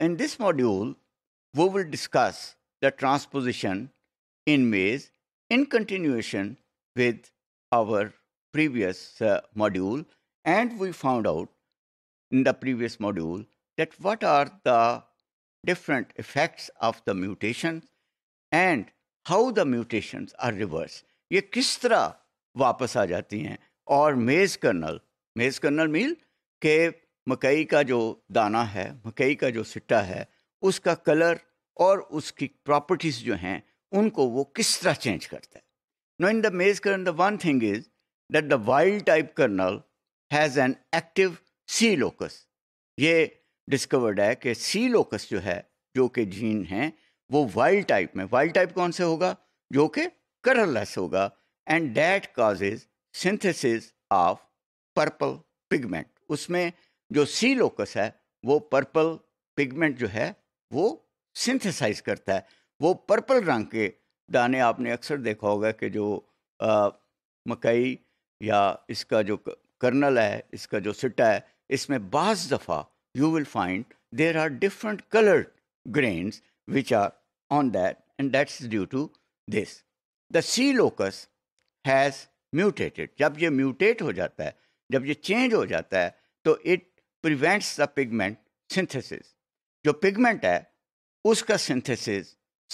in this module, we will discuss the transposition in maze in continuation with our previous uh, module and we found out in the previous module that what are the different effects of the mutations and how the mutations are reversed. ये किस तरह वापस आ जाती हैं और मेज colonel मेज colonel मील के मकई का जो दाना है मकई का जो सिट्टा है उसका कलर और उसकी प्रॉपर्टीज़ जो हैं उनको वो किस तरह चेंज करता है no in the maize kernel the one thing is that the wild type kernel has an active C locus ये डिस्कवर्ड है कि सी लोकस जो है जो कि जीन है वो वाइल्ड टाइप में वाइल्ड टाइप कौन से होगा जो कि कलरलेस होगा and that causes synthesis of purple pigment उसमें जो सी लोकस है वो पर्पल पिगमेंट जो है वो सिंथेसाइज करता है वो पर्पल रंग के दाने आपने अक्सर देखा होगा कि जो मकई या इसका जो कर्नल है इसका जो सिट्टा है इसमें बाज़ दफ़ा you will find there are different coloured grains which are on that and that's due to this the C locus has mutated जब ये म्यूटेट हो जाता है जब ये चेंज हो जाता है तो it prevents the pigment synthesis जो पिगमेंट है उसका सिंथेसिस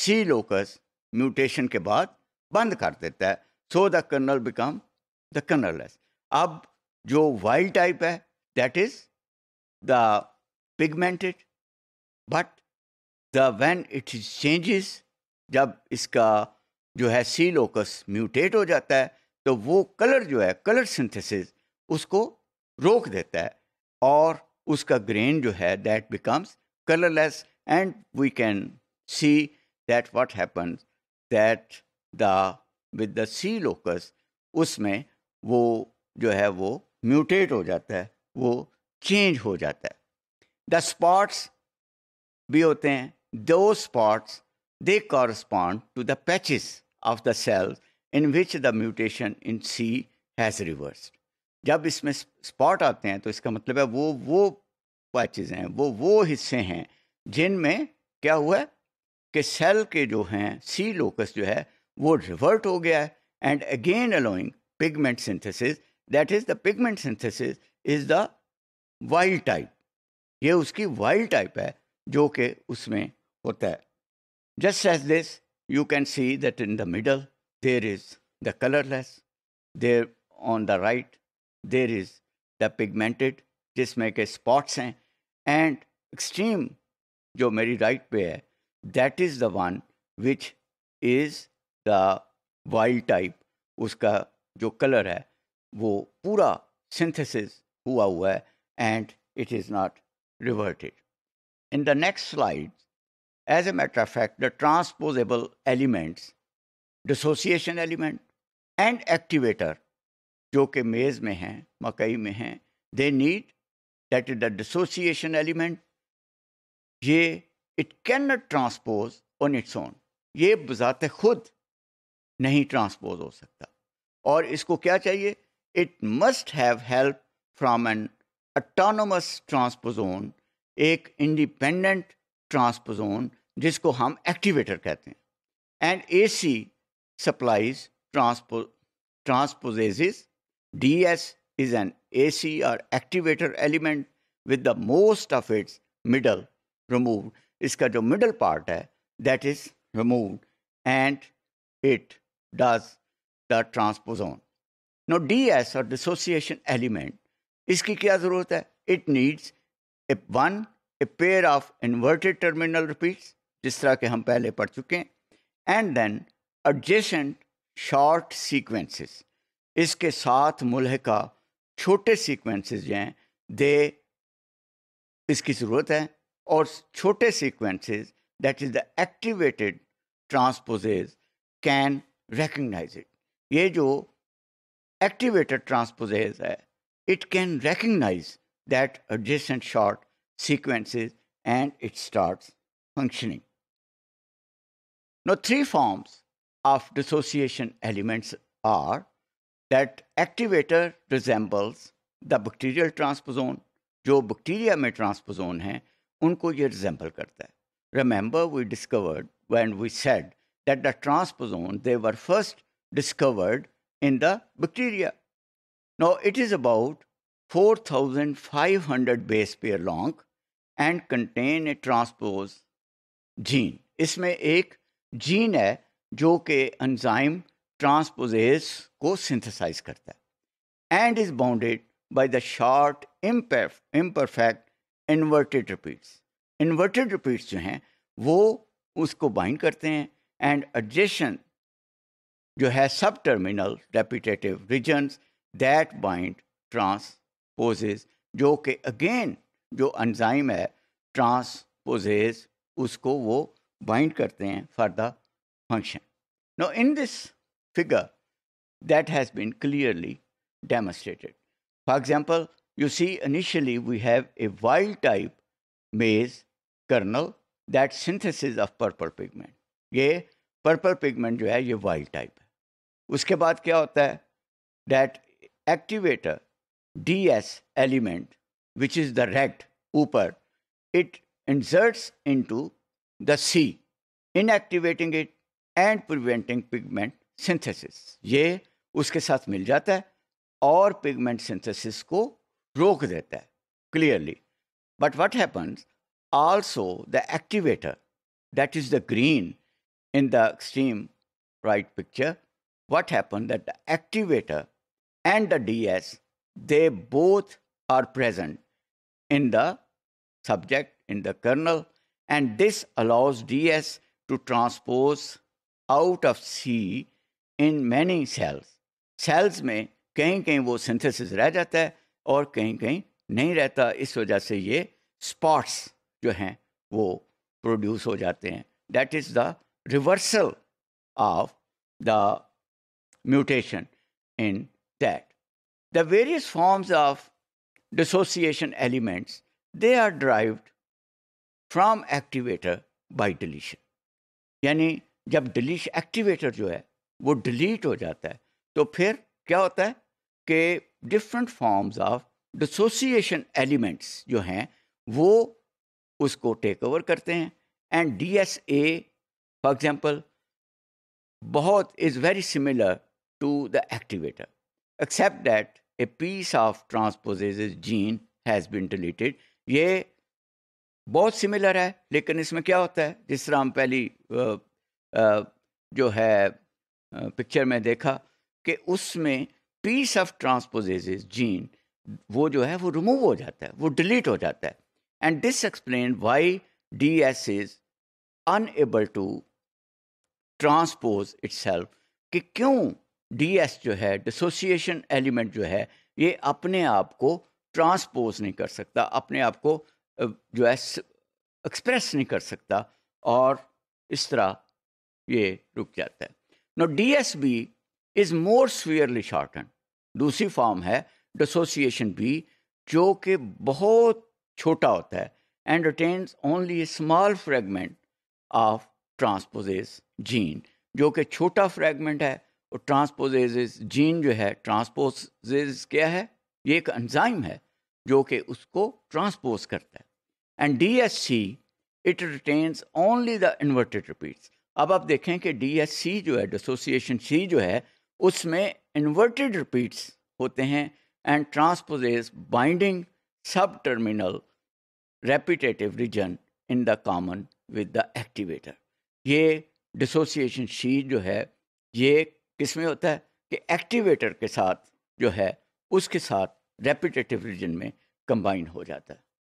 सी लोकस म्यूटेशन के बाद बंद कर देता है so the kernel become the kernelless अब जो वाइल्ड टाइप है that is the pigmented but the when it is changes जब इसका जो है सी लोकस म्यूटेट हो जाता है तो वो कलर जो है कलर सिंथेसिस उसको रोक देता है or uska grain jo hai, that becomes colorless and we can see that what happens that the with the C locus, usme wo jo hai wo mutate ho jata hai wo change ho jata hai the spots bhi hote hain those spots they correspond to the patches of the cells in which the mutation in C has reversed जब इसमें spot आते हैं तो इसका मतलब है वो वो पैचेज हैं वो वो हिस्से हैं जिनमें क्या हुआ है कि सेल के जो हैं सी लोकस जो है वो रिवर्ट हो गया है and again allowing pigment synthesis that is the pigment synthesis is the wild type ये उसकी वाइल्ड टाइप है जो कि उसमें होता है just as this you can see that in the middle there is the colourless there on the right there is the pigmented जिसमें के स्पॉट्स हैं एंड एक्सट्रीम जो मेरी राइट right पे है that is the one which is the wild type उसका जो colour है वो पूरा and it is not reverted. In the next slide, as a matter of fact, the transposable elements, dissociation element, and activator जो कि मेज़ में हैं मकई में हैं they need that is the dissociation element ये it can not transpose on its own ये बजात खुद नहीं ट्रांसपोज हो सकता और इसको क्या चाहिए it must have help from an autonomous transposon एक इंडिपेंडेंट ट्रांसपोजोन जिसको हम एक्टिवेटर कहते हैं एंड ए सी सप्लाइज ट्रांसपो transposase DS is an AC or activator element with the most of its middle removed. इसका jo middle part hai that is removed and it does the transposon. Now DS or dissociation element Iski kya ज़रूरत It needs a one a pair of inverted terminal repeats jis tarah ke hum pehle पढ़ and then adjacent short sequences. इसके साथ का छोटे sequences हैं दे इसकी ज़रूरत है और छोटे sequences that is the activated transposase can recognise it ये जो एक्टिवेटेड ट्रांसपोजेज है it can recognise that adjacent short sequences and it starts functioning no three forms of dissociation elements are that activator resembles the bacterial transposon jo bacteria mein transposon hai resemble karta remember we discovered when we said that the transposon they were first discovered in the bacteria now it is about 4500 base pair long and contain a transpose gene isme ek gene hai jo ke enzyme transposase को synthesise करता है and is bounded by the short impact imperfect inverted repeats inverted repeats जो हैं वो उसको bind करते हैं and एडजेशन जो है subterminal repetitive region that bind transposase जो कि अगेन जो एंजाइम है ट्रांसपोजेस उसको वो बाइंड करते हैं for the function no in this figure that has been clearly demonstrated. For example, you see initially we have a wild type maize kernel that synthesis of purple pigment. Yeah, purple pigment, जो है ये wild wild type. Uske baad kya hota hai? That activator DS element, which is the red upper, it inserts into the C, inactivating it and preventing pigment Synthesis. ये उसके साथ मिल जाता है और pigment synthesis को रोक देता है clearly but what happens also the activator that is the green in the extreme right picture, what happened that the activator and the DS, they both are present in the subject, in the kernel, and this allows DS to transpose out of C in many cells cells में कहीं कहीं वो synthesis रह जाता है और कहीं कहीं नहीं रहता इस वजह से ये स्पॉट्स जो हैं वो प्रोड्यूस हो जाते हैं that is the reversal of the mutation in that the various forms of dissociation elements they are derived from activator by deletion यानी जब डिलीश एक्टिवेटर जो है वो डिलीट हो जाता है तो फिर क्या होता है कि different forms of dissociation elements जो हैं वो उसको टेक ओवर करते हैं and D S A for example बहुत is very similar to the activator except that a piece of transposase gene has been deleted ये बहुत सिमिलर है लेकिन इसमें क्या होता है जिस तरह हम पहली आ, आ, जो है पिक्चर में देखा कि उसमें पीस ऑफ ट्रांसपोजेज जीन वो जो है वो रिमूव हो जाता है वो डिलीट हो जाता है and this explain why D S is unable to transpose it कि क्यों डी एस जो है डिसोसिएशन एलिमेंट जो है ये अपने आप को ट्रांसपोज नहीं कर सकता अपने आप को जो है एक्सप्रेस नहीं कर सकता और इस तरह ये रुक जाता है Now, DSB is more severely shortened. दूसरी फॉर्म है डिसोसिएशन बी जो कि बहुत छोटा होता है and retains only a small fragment of transposase gene जो कि छोटा फ्रेगमेंट है और ट्रांसपोजेज जीन जो है ट्रांसपोजेज क्या है ये एक एंजाइम है जो कि उसको ट्रांसपोज करता है and D S C it retains only the inverted repeats अब आप देखें कि डी एस सी जो है डिसोसिएशन सी जो है उसमें इन्वर्टेड रिपीट्स होते हैं and transposase binding subterminal repetitive region in the common with the activator ये डिसोसिएशन सी जो है ये किस में होता है कि एक्टिवेटर के साथ जो है उसके साथ रेपिटेटिव रीजन में कंबाइन हो जाता है